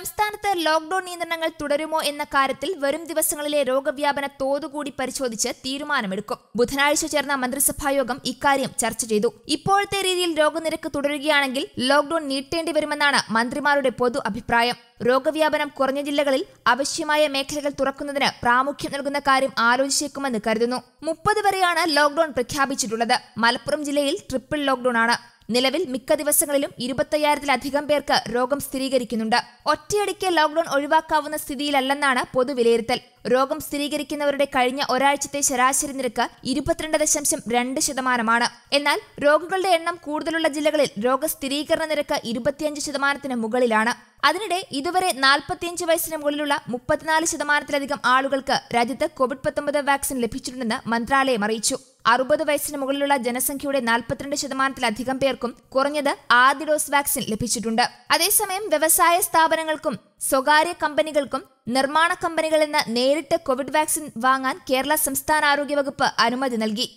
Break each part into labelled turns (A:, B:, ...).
A: സംസ്ഥാനത്ത് ലോക്ഡൌൺ നിയന്ത്രണങ്ങൾ തുടരുമോ എന്ന കാര്യത്തിൽ വരും ദിവസങ്ങളിലെ രോഗവ്യാപന തോതുകൂടി പരിശോധിച്ച് തീരുമാനമെടുക്കും ബുധനാഴ്ച ചേർന്ന മന്ത്രിസഭാ യോഗം ഇക്കാര്യം ചർച്ച ചെയ്തു ഇപ്പോഴത്തെ രീതിയിൽ രോഗനിരക്ക് തുടരുകയാണെങ്കിൽ ലോക്ഡൌൺ നീട്ടേണ്ടി വരുമെന്നാണ് മന്ത്രിമാരുടെ പൊതു അഭിപ്രായം രോഗവ്യാപനം കുറഞ്ഞ ജില്ലകളിൽ ആവശ്യമായ മേഖലകൾ തുറക്കുന്നതിന് പ്രാമുഖ്യം നൽകുന്ന കാര്യം ആലോചിച്ചേക്കുമെന്ന് കരുതുന്നു മുപ്പത് വരെയാണ് ലോക്ഡൌൺ പ്രഖ്യാപിച്ചിട്ടുള്ളത് മലപ്പുറം ജില്ലയിൽ ട്രിപ്പിൾ ലോക്ഡൌൺ ആണ് നിലവിൽ മിക്ക ദിവസങ്ങളിലും ഇരുപത്തയ്യായിരത്തിലധികം പേർക്ക് രോഗം സ്ഥിരീകരിക്കുന്നുണ്ട് ഒറ്റയടിക്ക് ലോക്ഡൌൺ ഒഴിവാക്കാവുന്ന സ്ഥിതിയിലല്ലെന്നാണ് പൊതുവിലയിരുത്തൽ രോഗം സ്ഥിരീകരിക്കുന്നവരുടെ കഴിഞ്ഞ ഒരാഴ്ചത്തെ ശരാശരി നിരക്ക് ഇരുപത്തിരണ്ട് ദശാംശം രണ്ട് ശതമാനമാണ് എന്നാൽ രോഗികളുടെ എണ്ണം കൂടുതലുള്ള ജില്ലകളിൽ രോഗസ്ഥിരീകരണ നിരക്ക് ഇരുപത്തിയഞ്ച് ശതമാനത്തിന് മുകളിലാണ് അതിനിടെ ഇതുവരെ നാൽപ്പത്തിയഞ്ച് വയസ്സിന് മുകളിലുള്ള മുപ്പത്തിനാല് ശതമാനത്തിലധികം ആളുകൾക്ക് രാജ്യത്ത് കോവിഡ് പത്തൊമ്പത് വാക്സിൻ ലഭിച്ചിട്ടുണ്ടെന്ന് മന്ത്രാലയം അറിയിച്ചു അറുപത് വയസ്സിന് മുകളിലുള്ള ജനസംഖ്യയുടെ നാൽപ്പത്തിരണ്ട് ശതമാനത്തിലധികം പേർക്കും കുറഞ്ഞത് ആദ്യ ഡോസ് വാക്സിൻ ലഭിച്ചിട്ടുണ്ട് അതേസമയം വ്യവസായ സ്ഥാപനങ്ങൾക്കും സ്വകാര്യ കമ്പനികൾക്കും നിർമ്മാണ കമ്പനികളിൽ നിന്ന് നേരിട്ട് കോവിഡ് വാക്സിൻ വാങ്ങാൻ കേരള സംസ്ഥാന ആരോഗ്യ വകുപ്പ് അനുമതി നൽകി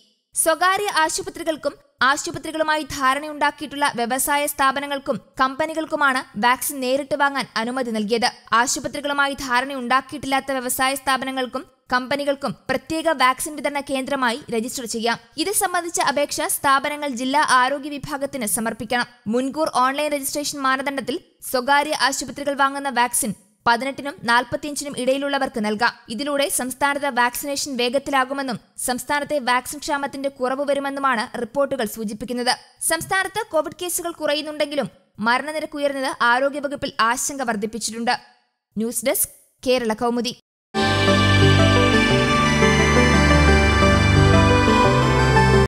A: സ്വകാര്യ ആശുപത്രികൾക്കും ആശുപത്രികളുമായി ധാരണയുണ്ടാക്കിയിട്ടുള്ള വ്യവസായ സ്ഥാപനങ്ങൾക്കും കമ്പനികൾക്കുമാണ് വാക്സിൻ നേരിട്ട് വാങ്ങാൻ അനുമതി നൽകിയത് ആശുപത്രികളുമായി ധാരണയുണ്ടാക്കിയിട്ടില്ലാത്ത വ്യവസായ സ്ഥാപനങ്ങൾക്കും കമ്പനികൾക്കും പ്രത്യേക വാക്സിൻ വിതരണ കേന്ദ്രമായി രജിസ്റ്റർ ചെയ്യാം ഇത് സംബന്ധിച്ച അപേക്ഷ സ്ഥാപനങ്ങൾ ജില്ലാ ആരോഗ്യ വിഭാഗത്തിന് സമർപ്പിക്കണം മുൻകൂർ ഓൺലൈൻ രജിസ്ട്രേഷൻ മാനദണ്ഡത്തിൽ സ്വകാര്യ ആശുപത്രികൾ വാങ്ങുന്ന വാക്സിൻ പതിനെട്ടിനും നാൽപ്പത്തിയഞ്ചിനും ഇടയിലുള്ളവർക്ക് നൽകാം ഇതിലൂടെ സംസ്ഥാനത്ത് വാക്സിനേഷൻ വേഗത്തിലാകുമെന്നും സംസ്ഥാനത്തെ വാക്സിൻ ക്ഷാമത്തിന്റെ കുറവ് വരുമെന്നുമാണ് റിപ്പോർട്ടുകൾ സൂചിപ്പിക്കുന്നത് സംസ്ഥാനത്ത് കോവിഡ് കേസുകൾ കുറയുന്നുണ്ടെങ്കിലും മരണനിരക്ക് ഉയർന്നത് ആരോഗ്യവകുപ്പിൽ ആശങ്ക വർദ്ധിപ്പിച്ചിട്ടുണ്ട് ന്യൂസ് ഡെസ്ക് കേരള കൗമുദി